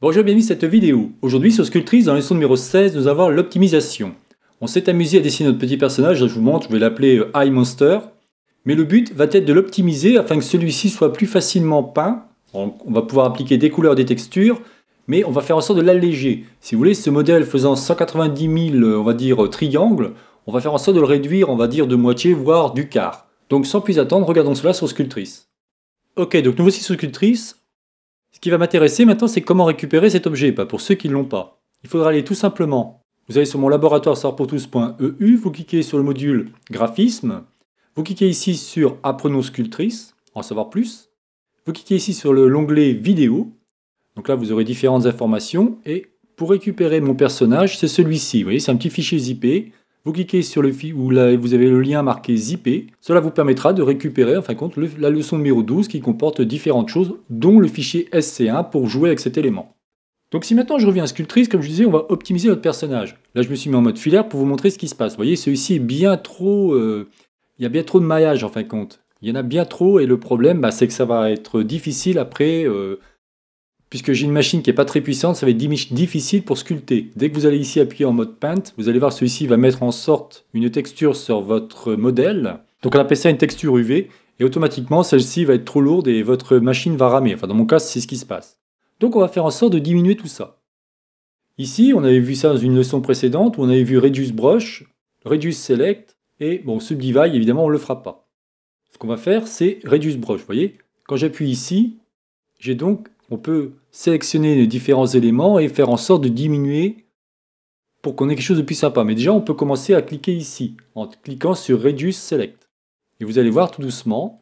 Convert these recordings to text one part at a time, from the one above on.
Bonjour, bienvenue dans cette vidéo. Aujourd'hui sur Sculptrice, dans la leçon numéro 16, nous avons l'optimisation. On s'est amusé à dessiner notre petit personnage, je vous montre, je vais l'appeler High euh, Monster. Mais le but va être de l'optimiser afin que celui-ci soit plus facilement peint. On va pouvoir appliquer des couleurs, des textures, mais on va faire en sorte de l'alléger. Si vous voulez, ce modèle faisant 190 000, euh, on va dire, euh, triangles, on va faire en sorte de le réduire, on va dire, de moitié, voire du quart. Donc sans plus attendre, regardons cela sur Sculptrice. Ok, donc nous voici sur Sculptrice. Ce qui va m'intéresser maintenant, c'est comment récupérer cet objet, pas pour ceux qui ne l'ont pas. Il faudra aller tout simplement. Vous allez sur mon laboratoire touseu e vous cliquez sur le module graphisme, vous cliquez ici sur apprenons sculptrice, en savoir plus. Vous cliquez ici sur l'onglet vidéo. Donc là, vous aurez différentes informations et pour récupérer mon personnage, c'est celui-ci. Vous voyez, c'est un petit fichier zippé vous cliquez sur le fil où là, vous avez le lien marqué zipper. Cela vous permettra de récupérer en fin de compte la leçon numéro 12 qui comporte différentes choses dont le fichier SC1 pour jouer avec cet élément. Donc si maintenant je reviens à Sculptrice, comme je disais, on va optimiser notre personnage. Là je me suis mis en mode filaire pour vous montrer ce qui se passe. Vous voyez, celui-ci est bien trop... Euh, il y a bien trop de maillage en fin de compte. Il y en a bien trop et le problème bah, c'est que ça va être difficile après... Euh, Puisque j'ai une machine qui n'est pas très puissante, ça va être difficile pour sculpter. Dès que vous allez ici appuyer en mode Paint, vous allez voir celui-ci va mettre en sorte une texture sur votre modèle. Donc on appelle ça une texture UV, et automatiquement celle-ci va être trop lourde et votre machine va ramer. Enfin dans mon cas, c'est ce qui se passe. Donc on va faire en sorte de diminuer tout ça. Ici, on avait vu ça dans une leçon précédente, où on avait vu Reduce Brush, Reduce Select, et bon, Subdivide, évidemment, on ne le fera pas. Ce qu'on va faire, c'est Reduce Brush, vous voyez Quand j'appuie ici, j'ai donc on peut sélectionner les différents éléments et faire en sorte de diminuer pour qu'on ait quelque chose de plus sympa. Mais déjà, on peut commencer à cliquer ici, en cliquant sur Reduce Select. Et vous allez voir tout doucement,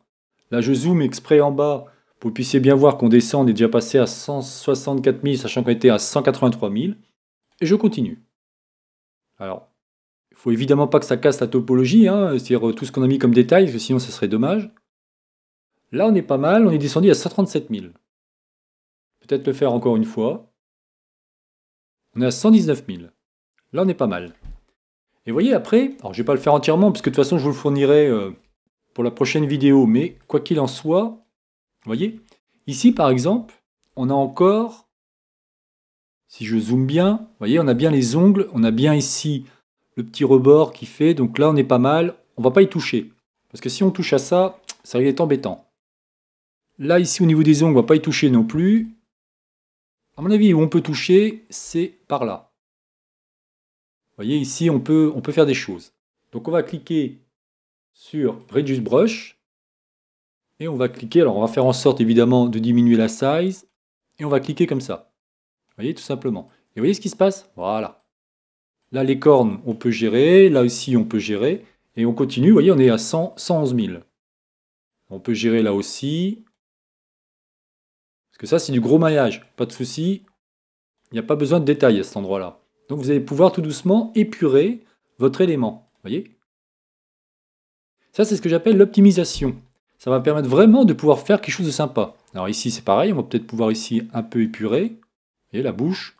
là je zoome exprès en bas, pour que vous puissiez bien voir qu'on descend, on est déjà passé à 164 000, sachant qu'on était à 183 000. Et je continue. Alors, il faut évidemment pas que ça casse la topologie, hein, c'est-à-dire euh, tout ce qu'on a mis comme détail, parce que sinon ce serait dommage. Là, on est pas mal, on est descendu à 137 000. Peut-être le faire encore une fois. On est à 119 000. Là, on est pas mal. Et voyez, après, alors je vais pas le faire entièrement, parce que de toute façon, je vous le fournirai euh, pour la prochaine vidéo, mais quoi qu'il en soit, vous voyez, ici, par exemple, on a encore, si je zoome bien, vous voyez, on a bien les ongles, on a bien ici le petit rebord qui fait, donc là, on est pas mal, on va pas y toucher. Parce que si on touche à ça, ça être embêtant. Là, ici, au niveau des ongles, on va pas y toucher non plus. À mon avis, où on peut toucher, c'est par là. Vous voyez, ici, on peut, on peut faire des choses. Donc, on va cliquer sur Reduce Brush. Et on va cliquer, alors on va faire en sorte évidemment de diminuer la size. Et on va cliquer comme ça. Vous voyez, tout simplement. Et vous voyez ce qui se passe Voilà. Là, les cornes, on peut gérer. Là aussi, on peut gérer. Et on continue. Vous voyez, on est à 100, 111 000. On peut gérer là aussi. Parce que ça, c'est du gros maillage, pas de souci. Il n'y a pas besoin de détails à cet endroit-là. Donc vous allez pouvoir tout doucement épurer votre élément. vous voyez Ça, c'est ce que j'appelle l'optimisation. Ça va permettre vraiment de pouvoir faire quelque chose de sympa. Alors ici, c'est pareil. On va peut-être pouvoir ici un peu épurer. Vous voyez, la bouche.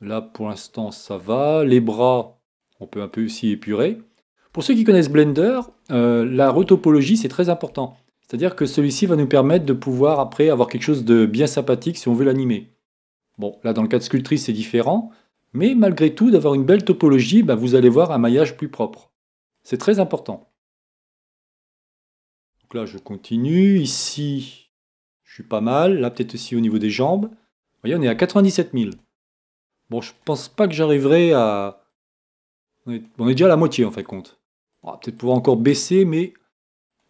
Là, pour l'instant, ça va. Les bras, on peut un peu aussi épurer. Pour ceux qui connaissent Blender, euh, la retopologie, c'est très important. C'est-à-dire que celui-ci va nous permettre de pouvoir après avoir quelque chose de bien sympathique si on veut l'animer. Bon, là dans le cas de Sculptrice c'est différent, mais malgré tout d'avoir une belle topologie, bah, vous allez voir un maillage plus propre. C'est très important. Donc là je continue, ici je suis pas mal, là peut-être aussi au niveau des jambes. Vous voyez on est à 97 000. Bon je pense pas que j'arriverai à... On est, déjà à la moitié en fait compte. On va peut-être pouvoir encore baisser, mais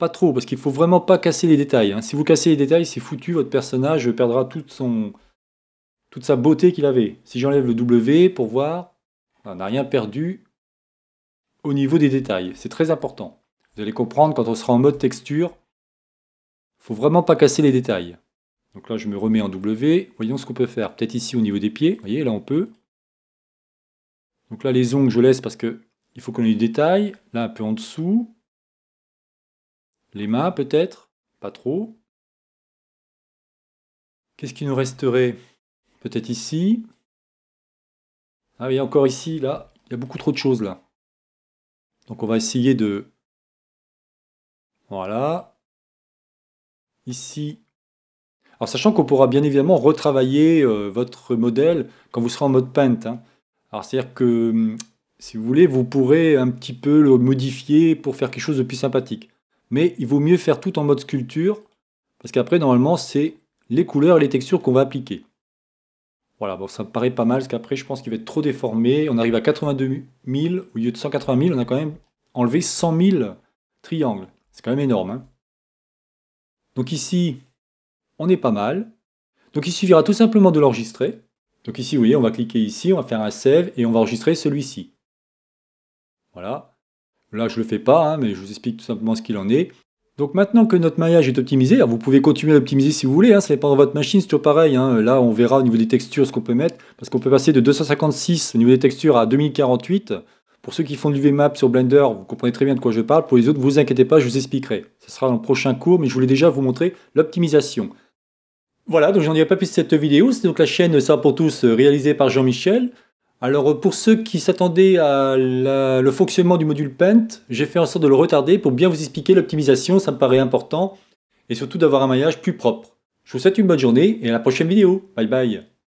pas trop, parce qu'il faut vraiment pas casser les détails. Hein. Si vous cassez les détails, c'est foutu, votre personnage perdra toute, son... toute sa beauté qu'il avait. Si j'enlève le W pour voir, on n'a rien perdu au niveau des détails. C'est très important. Vous allez comprendre quand on sera en mode texture. faut vraiment pas casser les détails. Donc là, je me remets en W. Voyons ce qu'on peut faire. Peut-être ici au niveau des pieds. Vous voyez, là, on peut. Donc là, les ongles, je laisse parce que il faut qu'on ait des détails Là, un peu en dessous. Les mains, peut-être Pas trop. Qu'est-ce qui nous resterait Peut-être ici. Ah oui, encore ici, là. Il y a beaucoup trop de choses, là. Donc on va essayer de... Voilà. Ici. Alors sachant qu'on pourra bien évidemment retravailler euh, votre modèle quand vous serez en mode paint. Hein. Alors c'est-à-dire que hum, si vous voulez, vous pourrez un petit peu le modifier pour faire quelque chose de plus sympathique mais il vaut mieux faire tout en mode sculpture, parce qu'après, normalement, c'est les couleurs et les textures qu'on va appliquer. Voilà, bon, ça me paraît pas mal, parce qu'après, je pense qu'il va être trop déformé. On arrive à 82 000, au lieu de 180 000, on a quand même enlevé 100 000 triangles. C'est quand même énorme. Hein. Donc ici, on est pas mal. Donc il suffira tout simplement de l'enregistrer. Donc ici, vous voyez, on va cliquer ici, on va faire un save et on va enregistrer celui-ci. Voilà. Là, je ne le fais pas, hein, mais je vous explique tout simplement ce qu'il en est. Donc maintenant que notre maillage est optimisé, vous pouvez continuer à l'optimiser si vous voulez, Ça dépend de votre machine, c'est toujours pareil. Hein. Là, on verra au niveau des textures ce qu'on peut mettre, parce qu'on peut passer de 256 au niveau des textures à 2048. Pour ceux qui font du VMAP sur Blender, vous comprenez très bien de quoi je parle. Pour les autres, vous inquiétez pas, je vous expliquerai. Ce sera dans le prochain cours, mais je voulais déjà vous montrer l'optimisation. Voilà, donc j'en dirai pas plus de cette vidéo. C'est donc la chaîne Ça pour tous euh, réalisée par Jean-Michel. Alors euh, pour ceux qui s'attendaient à le fonctionnement du module Paint, j'ai fait en sorte de le retarder pour bien vous expliquer l'optimisation, ça me paraît important, et surtout d'avoir un maillage plus propre. Je vous souhaite une bonne journée et à la prochaine vidéo. Bye bye